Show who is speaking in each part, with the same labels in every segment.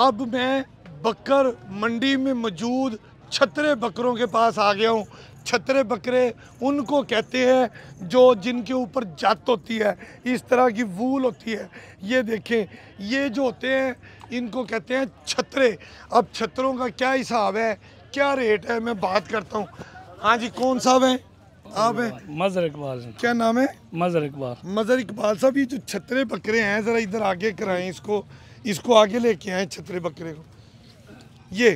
Speaker 1: अब मैं बकर मंडी में मौजूद छतरे बकरों के पास आ गया हूँ छतरे बकरे उनको कहते हैं जो जिनके ऊपर जात होती है इस तरह की वूल होती है ये देखें ये जो होते हैं इनको कहते हैं छतरे अब छतरों का क्या हिसाब है क्या रेट है मैं बात करता हूँ हाँ जी कौन साहब हैं आप है मजर इकबाल क्या नाम है मजर इकबाल मजर इकबाल साहब ये जो छतरे बकरे हैं ज़रा इधर आगे कराएं इसको इसको आगे लेके आए छतरे बकरे को ये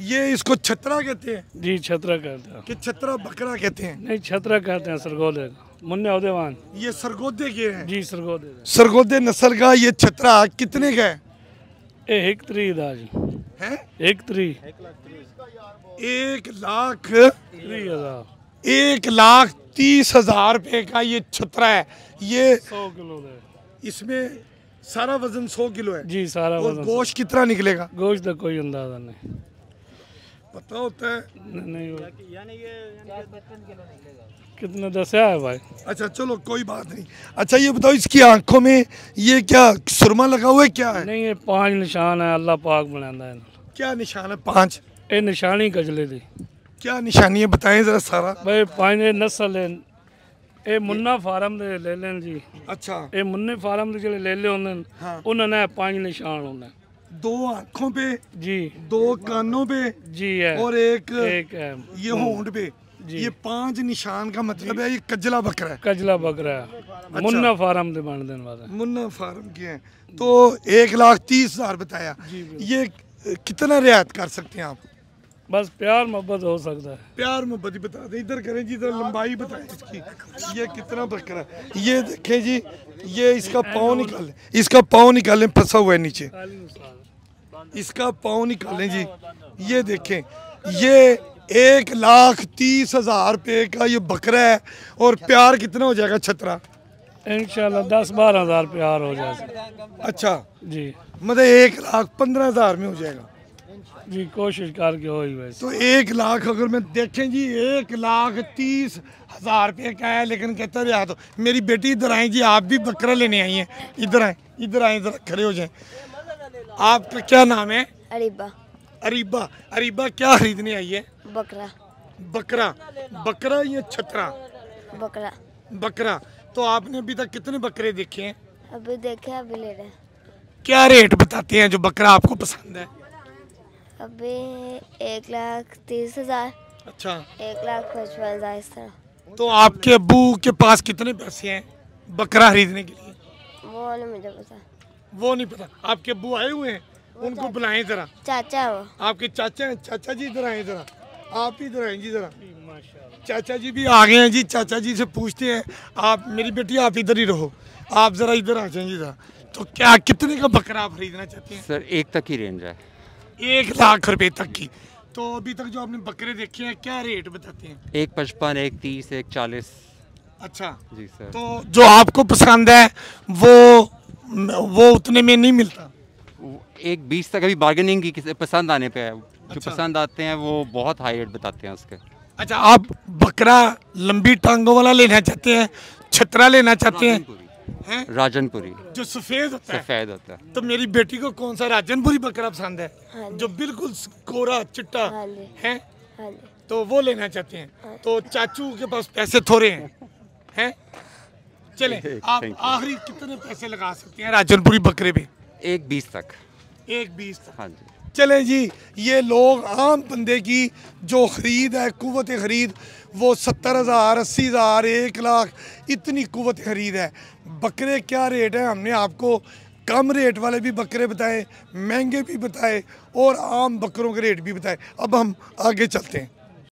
Speaker 1: ये इसको छतरा कहते हैं जी छतरा कहते हैं कि छतरा बकरा कहते हैं नहीं छतरा कहते हैं सरगोदे मुन्नेवान ये सरगोदे के हैं जी सरगोदे सरगोदे नसल का ये छतरा कितने का है ए, एक त्री दाज है एक त्री एक लाख त्री हजार एक लाख तीस हजार रुपये का ये छतरा है ये सौ किलो है इसमें सारा वजन सौ किलो है जी सारा वजन गोश्त कितना निकलेगा गोश्त का कोई अंदाजा नहीं पता होता है नहीं यानी ये किलो कितना दसा है भाई अच्छा चलो कोई बात नहीं अच्छा ये बताओ इसकी आंखों में ये क्या सुरमा लगा हुआ है क्या है नहीं ये पांच निशान है अल्लाह पाक बना क्या निशान है पांच ये निशानी गजले दी क्या निशानियाँ बताएं ज़रा सारा भाई पाने नस्ल है ਇਹ ਮੁੰਨਾ ਫਾਰਮ ਦੇ ਲੈ ਲੈਣ ਜੀ ਅੱਛਾ ਇਹ ਮੁੰਨੇ ਫਾਰਮ ਦੇ ਜਿਹੜੇ ਲੈ ਲਏ ਹੁੰਦੇ ਨੇ ਉਹਨਾਂ ਨੇ ਪੰਜ ਨਿਸ਼ਾਨ दो आंखों पे जी दो कानों पे जी है और एक एक ये होंड पे जी ये पांच निशान का मतलब है ये कजला बकरा है कजला बकरा है अच्छा। मुन्ना फार्म दे बन देने वाला मुन्ना फार्म के हैं तो एक लाख तीस हजार बताया ये कितना रियायत कर सकते हैं आप बस प्यार मोहब्बत हो सकता है प्यार मोहब्बत ही बता दें इधर करें जी इधर लंबाई बताएं इसकी ये कितना बकरा ये देखें जी ये इसका पाँव निकालें इसका पाँव निकालें फंसा हुआ है नीचे इसका पाँव निकालें जी ये देखें ये एक लाख तीस हजार रुपये का ये बकरा है और प्यार कितना हो जाएगा छतरा इनशाला दस बारह हजार प्यार हो जाएगा अच्छा जी मतलब एक लाख पंद्रह हजार में हो जाएगा जी कोशिश करके हो वैसे तो एक लाख अगर मैं देखें जी एक लाख तीस हज़ार रुपये का है लेकिन कहता रहा तो मेरी बेटी इधर आए जी आप भी बकरा लेने आई हैं इधर आए इधर आए इधर खड़े हो जाए आपका क्या नाम है अरीबा अरीबा अरीबा क्या खरीदने आई है बकरा बकरा बकरा या छतरा बकरा बकरा तो आपने अभी तक कितने बकरे देखे हैं अभी देखे अभी ले रहे क्या रेट बताते हैं जो बकरा आपको पसंद है अभी एक लाख तीस हजार अच्छा एक लाख पचपन हजार इस तरह तो आपके अबू के पास कितने पैसे हैं बकरा खरीदने के लिए वो नहीं मुझे पता वो नहीं पता आपके अबू आए हुए हैं उनको बुलाए जरा चाचा वो आपके चाचा हैं चाचा जी इधर आए जरा आप ही इधर आए जी जरा चाचा जी भी आ गए हैं जी चाचा जी से पूछते हैं आप मेरी बेटी आप इधर ही रहो आप जरा इधर आ जाएंगे जरा तो क्या कितने का बकरा आप खरीदना चाहते हैं सर एक तक ही रेंज है
Speaker 2: एक लाख रुपए तक की
Speaker 1: तो अभी तक जो आपने बकरे देखे हैं क्या रेट बताते हैं एक पचपन एक तीस एक चालीस अच्छा जी सर तो जो आपको पसंद है वो वो उतने में नहीं मिलता एक बीस तक अभी बार्गेनिंग की पसंद आने पे है अच्छा। पसंद आते हैं वो बहुत हाई रेट बताते हैं उसके अच्छा आप बकरा लंबी टांगों वाला लेना चाहते हैं छतरा लेना चाहते हैं हाँ, है राजनपुरी जो सफेद होता है सफेद होता है तो मेरी बेटी को कौन सा राजनपुरी बकरा पसंद है हाँ जो बिल्कुल कोरा चिट्टा हाँ है हाँ तो वो लेना चाहते हैं तो चाचू के पास पैसे थोड़े हैं है? चले आप आखिरी कितने पैसे लगा सकते हैं राजनपुरी बकरे पे एक बीस तक एक बीस तक हाँ जी चलें जी ये लोग आम बंदे की जो ख़रीद है कुत ख़रीद वो सत्तर हज़ार अस्सी हज़ार एक लाख इतनी कुत ख़रीद है बकरे क्या रेट है हमने आपको कम रेट वाले भी बकरे बताए महंगे भी बताए और आम बकरों के रेट भी बताए अब हम आगे चलते हैं